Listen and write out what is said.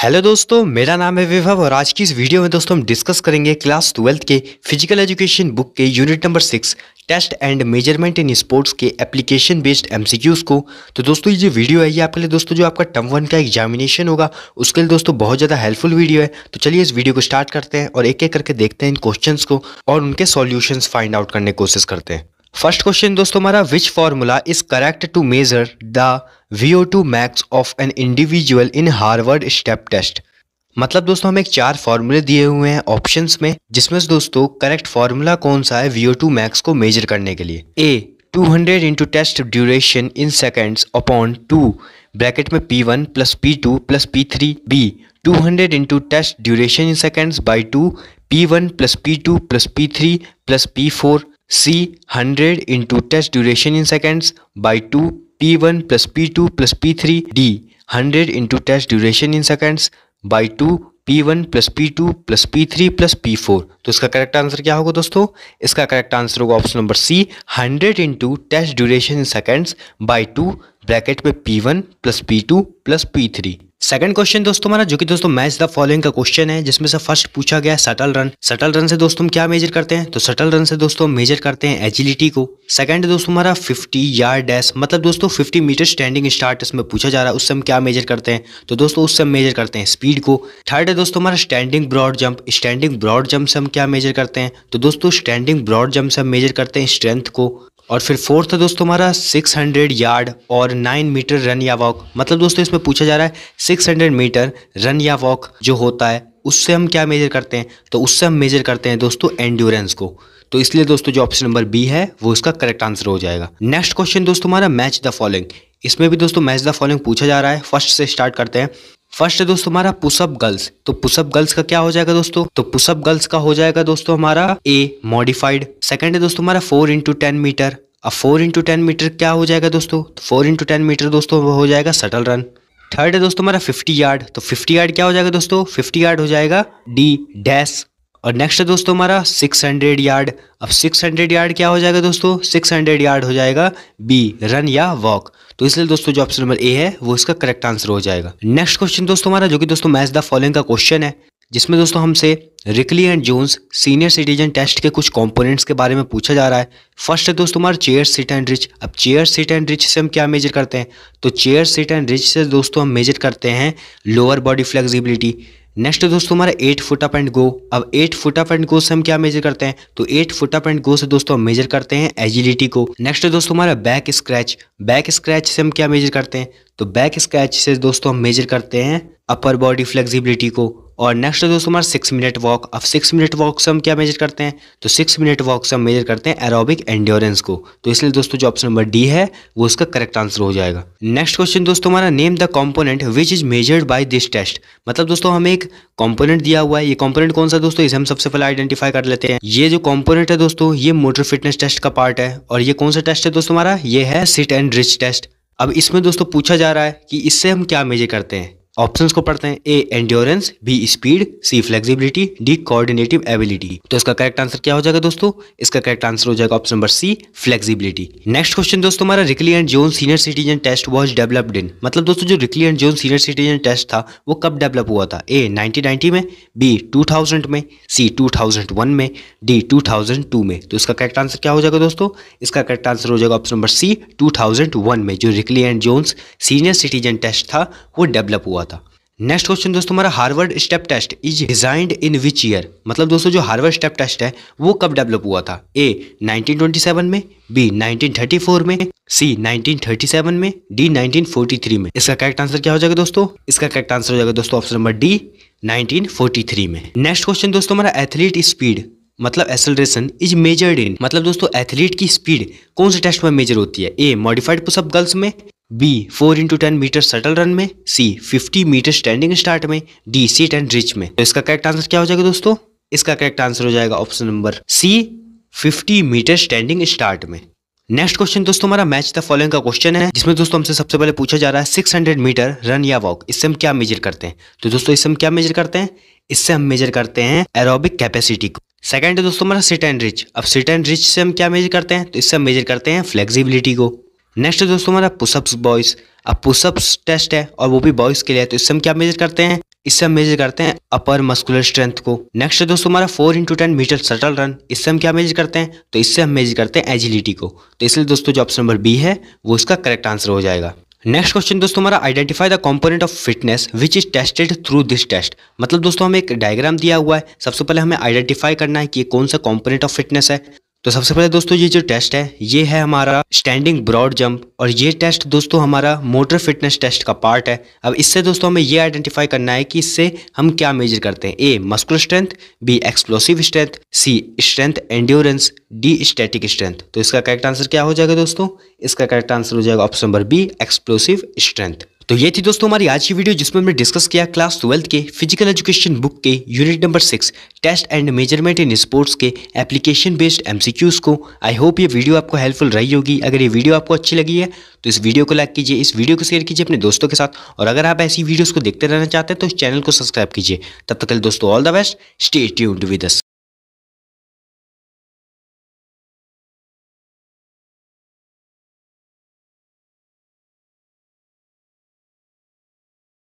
hello दोस्तों मेरा नाम है विभव और आज की इस वीडियो में दोस्तों हम डिस्कस करेंगे क्लास ट्वेल्थ के फिजिकल एजुकेशन बुक के unit number six test and measurement in sports के एप्लीकेशन बेस्ड एमसीक्यूज़ को तो दोस्तों ये वीडियो है ये आपके लिए दोस्तों जो आपका टर्म वन का एग्जामिनेशन होगा उसके लिए दोस्तों बहुत ज़्यादा हेल्पफुल वीडियो है तो चलिए इस वीडियो को स्टार्ट करते हैं और एक एक करके देखते हैं इन क्वेश्चन को और उनके सोल्यूशन फाइंड आउट करने की कोशिश करते हैं फर्स्ट क्वेश्चन दोस्तों हमारा which formula is correct to measure the V O two max of an individual in Harvard step test मतलब दोस्तों हमें चार फॉर्मूले दिए हुए हैं ऑप्शंस में जिसमें से दोस्तों करेक्ट फॉर्मूला कौन सा है वी ओ टू मैक्स को मेजर करने के लिए A two hundred into test duration in seconds upon two bracket में P one plus P two plus P three B two hundred into test duration in seconds by two P one plus P two plus P three plus P four C 100 into test duration in seconds by 2 P1 plus P2 plus P3 D 100 into test duration in seconds by 2 P1 plus P two plus P three plus P four तो इसका correct answer क्या होगा दोस्तों इसका correct answer होगा option number C hundred into test duration in seconds by two bracket में P one plus P two plus P three second question दोस्तों हमारा जो कि दोस्तों मैच द फॉलोइंग का क्वेश्चन है जिसमें से फर्स्ट पूछा गया है सटल रन सटल रन से दोस्तों हम क्या मेजर करते हैं तो सटल रन से दोस्तों हम मेजर करते हैं एजिलिटी को सेकंड दोस्तों हमारा 50 यार्ड डैश मतलब दोस्तों 50 मीटर स्टैंडिंग स्टार्ट इसमें पूछा जा रहा है उससे हम क्या मेजर करते हैं तो दोस्तों उससे हम मेजर करते हैं स्पीड को थर्ड है दोस्तों हमारा standing broad jump standing broad jump से हम क्या मेजर करते हैं तो दोस्तों स्टैंडिंग ब्रॉड जंप से हम मेजर करते हैं स्ट्रेंथ को और फिर फोर्थ है दोस्तों हमारा 600 यार्ड और 9 मीटर रन या वॉक मतलब दोस्तों इसमें पूछा जा रहा है 600 मीटर रन या वॉक जो होता है उससे हम क्या मेजर करते हैं तो उससे हम मेजर करते हैं दोस्तों एंड्योरेंस को तो इसलिए दोस्तों जो ऑप्शन नंबर बी है वो इसका करेक्ट आंसर हो जाएगा नेक्स्ट क्वेश्चन दोस्तों हमारा मैच द फॉलोइंग इसमें भी दोस्तों मैच द फॉलोइंग पूछा जा रहा है फर्स्ट से स्टार्ट करते हैं फर्स्ट है दोस्तों हमारा पुशअप गर्ल्स तो पुशअप गर्ल्स का क्या हो जाएगा दोस्तों तो पुशअप गर्ल्स का हो जाएगा दोस्तों हमारा ए मॉडिफाइड सेकंड है दोस्तों हमारा फोर इंटू टेन मीटर अब फोर इंटू टेन मीटर क्या हो जाएगा दोस्तों तो फोर इंटू टेन मीटर दोस्तों वो हो जाएगा सटल रन थर्ड है दोस्तों हमारा फिफ्टी यार्ड तो फिफ्टी यार्ड क्या हो जाएगा दोस्तों फिफ्टी यार्ड हो जाएगा डी डैश और नेक्स्ट है दोस्तों हमारा 600 यार्ड अब 600 यार्ड क्या हो जाएगा दोस्तों 600 यार्ड हो जाएगा बी रन या वॉक तो इसलिए दोस्तों जो ऑप्शन नंबर ए है वो इसका करेक्ट आंसर हो जाएगा नेक्स्ट क्वेश्चन दोस्तों हमारा जो कि दोस्तों मैच द फॉलोइंग का क्वेश्चन है जिसमें दोस्तों हमसे Rikli and Jones senior citizen test के कुछ कंपोनेंट्स के बारे में पूछा जा रहा है फर्स्ट है दोस्तों हमारा चेयर सीट एंड रिच अब चेयर सीट एंड रिच से हम क्या मेजर करते हैं तो चेयर सीट एंड रिच से दोस्तों हम मेजर करते हैं लोअर बॉडी फ्लेक्सिबिलिटी नेक्स्ट दोस्तों हमारा eight foot up and go अब eight foot up and go से हम क्या मेजर करते हैं तो eight foot up and go से दोस्तों हम मेजर करते हैं एजिलिटी को नेक्स्ट दोस्तों हमारा बैक स्क्रैच बैक स्क्रैच से हम क्या मेजर करते हैं तो बैक स्क्रैच से दोस्तों हम मेजर करते हैं अपर बॉडी फ्लेक्सिबिलिटी को और नेक्स्ट दोस्तों हमारा सिक्स मिनट वॉक अब सिक्स मिनट वॉक से हम क्या मेजर करते हैं तो सिक्स मिनट वॉक से हम मेजर करते हैं एरोबिक एंड्योरेंस को तो इसलिए दोस्तों जो ऑप्शन नंबर डी है वो उसका करेक्ट आंसर हो जाएगा नेक्स्ट क्वेश्चन दोस्तों हमारा name the component which is measured by this test मतलब दोस्तों हमें एक कॉम्पोनेंट दिया हुआ है ये कॉम्पोनेंट कौन सा दोस्तों इसे हम सबसे पहले आइडेंटिफाई कर लेते हैं ये जो कॉम्पोनेंट है दोस्तों ये मोटर फिटनेस टेस्ट का पार्ट है और ये कौन सा टेस्ट है दोस्तों हमारा ये है सिट एंड रिच टेस्ट अब इसमें दोस्तों पूछा जा रहा है कि इससे हम क्या मेजर करते हैं ऑप्शन को पढ़ते हैं A endurance B speed C flexibility D coordinative ability तो इसका करेक्ट आंसर क्या हो जाएगा दोस्तों इसका करेक्ट आंसर हो जाएगा option number C flexibility next question दोस्तों हमारा Rikli and Jones senior citizen test was developed in मतलब दोस्तों जो Rikli and Jones senior citizen test था वो कब डेवलप हुआ था ए नाइनटीन में बी टू में सी टू में डी टू में तो इसका करेक्ट आंसर क्या हो जाएगा दोस्तों इसका करेक्ट आंसर हो जाएगा ऑप्शन नंबर सी टू में जो Rikli and Jones senior citizen test था वो डेवलप हुआ था नेक्स्ट क्वेश्चन दोस्तों हमारा Harvard step test is designed in which year मतलब दोस्तों जो हार्वर्ड स्टेप टेस्ट है वो कब डेवलप हुआ था ए 1927 में बी 1934 में सी 1937 में डी 1943 में इसका करेक्ट आंसर क्या हो जाएगा दोस्तों इसका करेक्ट आंसर हो जाएगा दोस्तों ऑप्शन नंबर डी 1943 में नेक्स्ट क्वेश्चन दोस्तों हमारा एथलीट स्पीड मतलब एसलरेशन इज मेजर्ड इन मतलब दोस्तों एथलीट की स्पीड कौन से टेस्ट में मेजर होती है ए मॉडिफाइड पुशअप गर्ल्स में B four into ten metre shuttle run में C fifty metre standing start में डी सीट एंड रिच में तो इसका करेक्ट आंसर क्या हो जाएगा दोस्तों इसका करेक्ट आंसर हो जाएगा option number C fifty metre standing start में नेक्स्ट क्वेश्चन दोस्तों हमारा मैच द फॉलोइंग का क्वेश्चन है जिसमें दोस्तों हमसे सबसे पहले पूछा जा रहा है 600 मीटर रन या वॉक इससे हम क्या मेजर करते हैं तो दोस्तों इससे हम क्या मेजर करते हैं इससे हम मेजर करते हैं एरोबिक कैपेसिटी को सेकंड है दोस्तों हमारा सिट एंड रिच अब सिट एंड रिच से हम क्या मेजर करते हैं तो इससे हम मेजर करते हैं फ्लेक्सिबिलिटी को नेक्स्ट दोस्तों हमारा पुशअप्स बॉयज़ अब पुशअप्स टेस्ट है और वो भी बॉयज़ के लिए तो इससे हम क्या मेजर करते हैं इससे हम मेजर करते हैं अपर मस्कुलर स्ट्रेंथ को नेक्स्ट दोस्तों हमारा four into ten metre shuttle run इससे हम क्या मेजर करते हैं तो इससे हम मेजर करते हैं एजिलिटी को तो इसलिए दोस्तों जो ऑप्शन नंबर बी है वो इसका करेक्ट आंसर हो जाएगा नेक्स्ट क्वेश्चन दोस्तों हमारा identify the component of fitness which is tested through this test मतलब दोस्तों हमें एक डायग्राम दिया हुआ है सबसे पहले हमें आइडेंटिफाई करना है कि ये कौन सा कंपोनेंट ऑफ फिटनेस है तो सबसे पहले दोस्तों ये जो टेस्ट है ये है हमारा स्टैंडिंग ब्रॉड जंप और ये टेस्ट दोस्तों हमारा मोटर फिटनेस टेस्ट का पार्ट है अब इससे दोस्तों हमें ये आइडेंटिफाई करना है कि इससे हम क्या मेजर करते हैं A muscular strength B explosive strength C strength endurance D static strength तो इसका करेक्ट आंसर क्या हो जाएगा दोस्तों इसका करेक्ट आंसर हो जाएगा option number B explosive strength तो ये थी दोस्तों हमारी आज की वीडियो जिसमें हमने डिस्कस किया क्लास ट्वेल्थ के फिजिकल एजुकेशन बुक के unit number six test and measurement in sports के एप्लीकेशन बेस्ड एमसीक्यूज को आई होप ये वीडियो आपको हेल्पफुल रही होगी अगर ये वीडियो आपको अच्छी लगी है तो इस वीडियो को लाइक कीजिए इस वीडियो को शेयर कीजिए अपने दोस्तों के साथ और अगर आप ऐसी वीडियोज़ को देखते रहना चाहते हैं तो इस चैनल को सब्सक्राइब कीजिए तब तक दोस्तों all the best stay tuned with us